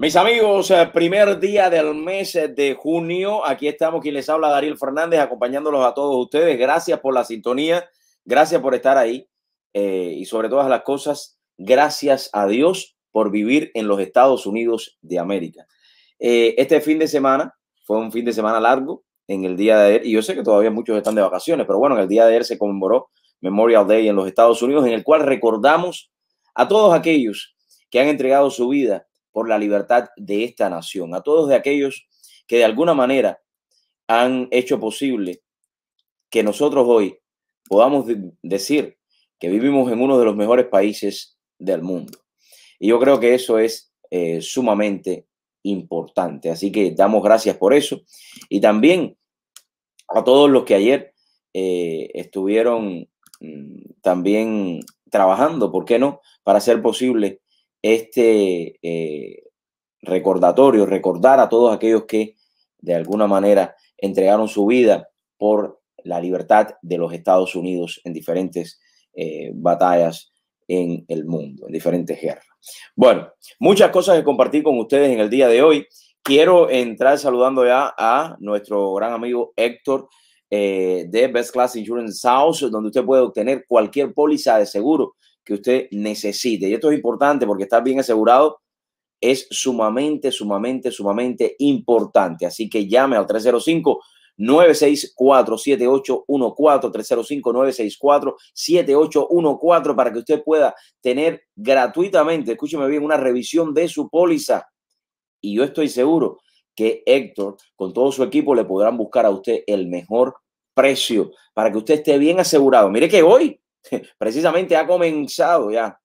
Mis amigos, eh, primer día del mes de junio. Aquí estamos, quien les habla, Darío Fernández, acompañándolos a todos ustedes. Gracias por la sintonía, gracias por estar ahí eh, y sobre todas las cosas, gracias a Dios por vivir en los Estados Unidos de América. Eh, este fin de semana fue un fin de semana largo en el día de ayer y yo sé que todavía muchos están de vacaciones, pero bueno, en el día de ayer se conmemoró Memorial Day en los Estados Unidos, en el cual recordamos a todos aquellos que han entregado su vida por la libertad de esta nación, a todos de aquellos que de alguna manera han hecho posible que nosotros hoy podamos decir que vivimos en uno de los mejores países del mundo. Y yo creo que eso es eh, sumamente importante. Así que damos gracias por eso. Y también a todos los que ayer eh, estuvieron mm, también trabajando, ¿por qué no?, para hacer posible este eh, recordatorio, recordar a todos aquellos que de alguna manera entregaron su vida por la libertad de los Estados Unidos en diferentes eh, batallas en el mundo, en diferentes guerras. Bueno, muchas cosas que compartir con ustedes en el día de hoy. Quiero entrar saludando ya a nuestro gran amigo Héctor eh, de Best Class Insurance House, donde usted puede obtener cualquier póliza de seguro que usted necesite. Y esto es importante porque estar bien asegurado es sumamente, sumamente, sumamente importante. Así que llame al 305. 964-7814-305-964-7814 para que usted pueda tener gratuitamente, escúcheme bien, una revisión de su póliza. Y yo estoy seguro que Héctor, con todo su equipo, le podrán buscar a usted el mejor precio para que usted esté bien asegurado. Mire que hoy precisamente ha comenzado ya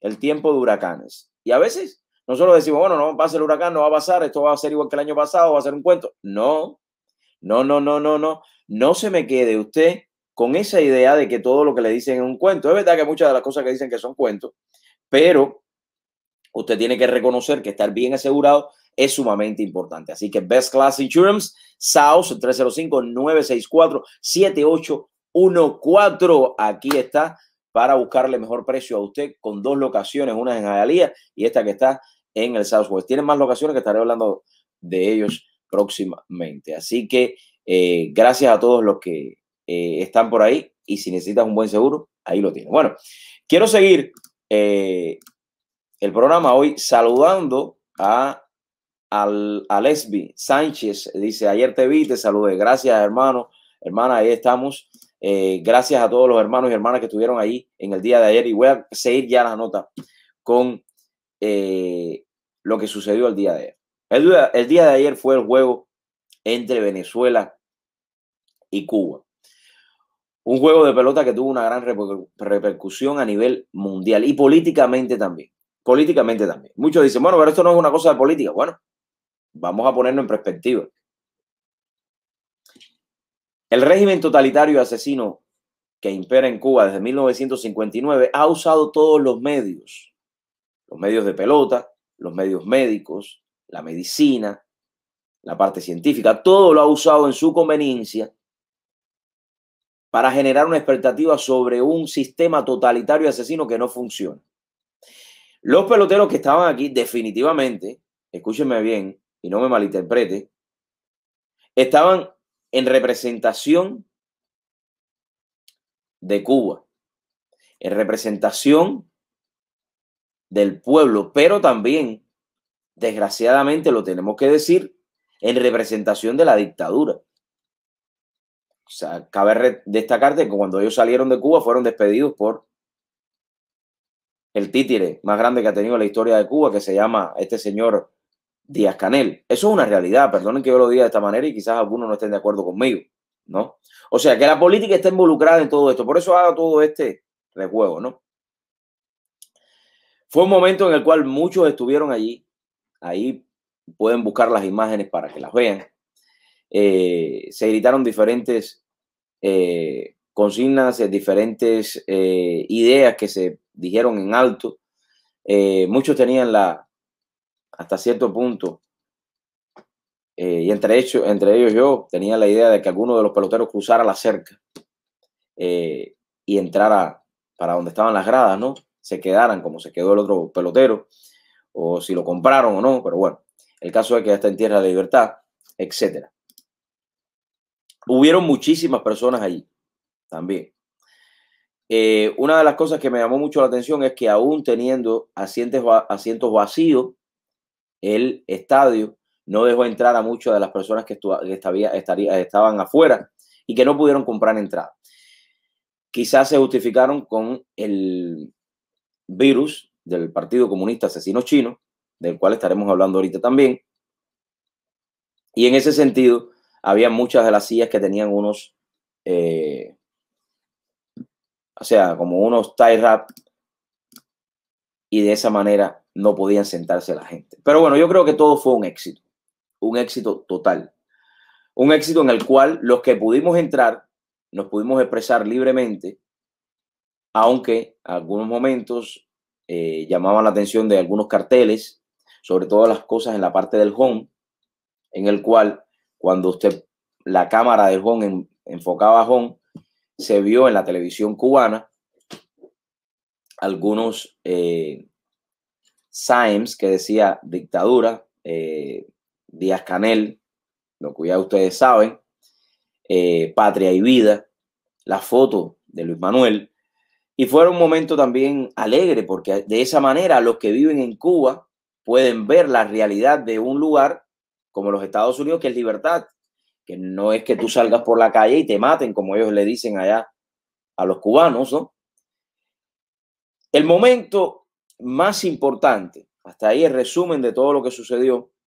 el tiempo de huracanes. Y a veces nosotros decimos, bueno, no va a pasar el huracán, no va a pasar, esto va a ser igual que el año pasado, va a ser un cuento. No, no, no, no, no, no. No se me quede usted con esa idea de que todo lo que le dicen es un cuento. Es verdad que muchas de las cosas que dicen que son cuentos, pero usted tiene que reconocer que estar bien asegurado es sumamente importante. Así que Best Class Insurance, SAOS 305 964 ocho 1-4. Aquí está para buscarle mejor precio a usted con dos locaciones, una en Ayalía y esta que está en el Southwest. Tiene más locaciones que estaré hablando de ellos próximamente. Así que eh, gracias a todos los que eh, están por ahí y si necesitas un buen seguro, ahí lo tienes. Bueno, quiero seguir eh, el programa hoy saludando a, al, a Lesbi Sánchez. Dice, ayer te vi, te saludé. Gracias, hermano. Hermana, ahí estamos eh, gracias a todos los hermanos y hermanas que estuvieron ahí en el día de ayer y voy a seguir ya la nota con eh, lo que sucedió el día de ayer. El, día de ayer fue el juego entre Venezuela y Cuba. Un juego de pelota que tuvo una gran repercusión a nivel mundial y políticamente también. Políticamente también. Muchos dicen, bueno, pero esto no es una cosa de política. Bueno, vamos a ponerlo en perspectiva. El régimen totalitario asesino que impera en Cuba desde 1959 ha usado todos los medios, los medios de pelota, los medios médicos, la medicina, la parte científica, todo lo ha usado en su conveniencia para generar una expectativa sobre un sistema totalitario asesino que no funciona. Los peloteros que estaban aquí definitivamente, escúchenme bien y no me malinterprete, estaban en representación de Cuba, en representación del pueblo, pero también, desgraciadamente lo tenemos que decir, en representación de la dictadura. O sea, cabe destacar que cuando ellos salieron de Cuba fueron despedidos por el títere más grande que ha tenido la historia de Cuba, que se llama este señor Díaz Canel. Eso es una realidad, perdonen que yo lo diga de esta manera y quizás algunos no estén de acuerdo conmigo, ¿no? O sea, que la política está involucrada en todo esto, por eso hago todo este rejuego, ¿no? Fue un momento en el cual muchos estuvieron allí, ahí pueden buscar las imágenes para que las vean. Eh, se gritaron diferentes eh, consignas, eh, diferentes ideas que se dijeron en alto. muchos tenían la, hasta cierto punto. Eh, y entre, entre ellos yo tenía la idea de que alguno de los peloteros cruzara la cerca eh, y entrara para donde estaban las gradas, ¿no? Se quedaran como se quedó el otro pelotero, o si lo compraron o no, pero bueno, el caso es que ya está en tierra de libertad, etc. Hubieron muchísimas personas allí también. Eh, una de las cosas que me llamó mucho la atención es que aún teniendo asientos, asientos vacíos, el estadio no dejó entrar a muchas de las personas que, estaban afuera y que no pudieron comprar entrada. Quizás se justificaron con el virus del Partido Comunista Asesino Chino, del cual estaremos hablando ahorita también. Y en ese sentido, había muchas de las sillas que tenían unos, eh, o sea, como unos tie wrap y de esa manera no podían sentarse la gente. Pero bueno, yo creo que todo fue un éxito, un éxito total, un éxito en el cual los que pudimos entrar nos pudimos expresar libremente, aunque algunos momentos eh, llamaban la atención de algunos carteles, sobre todo las cosas en la parte del home, en el cual cuando usted la cámara del home enfocaba a home, se vio en la televisión cubana algunos eh, que decía dictadura, eh, Díaz Canel, lo que ustedes saben, eh, Patria y Vida, la foto de Luis Manuel. Y fue un momento también alegre, porque de esa manera los que viven en Cuba pueden ver la realidad de un lugar como los Estados Unidos, que es libertad, que no es que tú salgas por la calle y te maten, como ellos le dicen allá a los cubanos, ¿no? El momento más importante, hasta ahí el resumen de todo lo que sucedió,